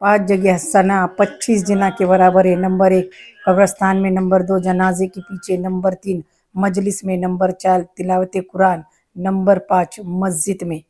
पाँच जगह सना पच्चीस जना के बराबर है नंबर एक कब्रस्तान में नंबर दो जनाजे के पीछे नंबर तीन मजलिस में नंबर चार तिलावत कुरान नंबर पाँच मस्जिद में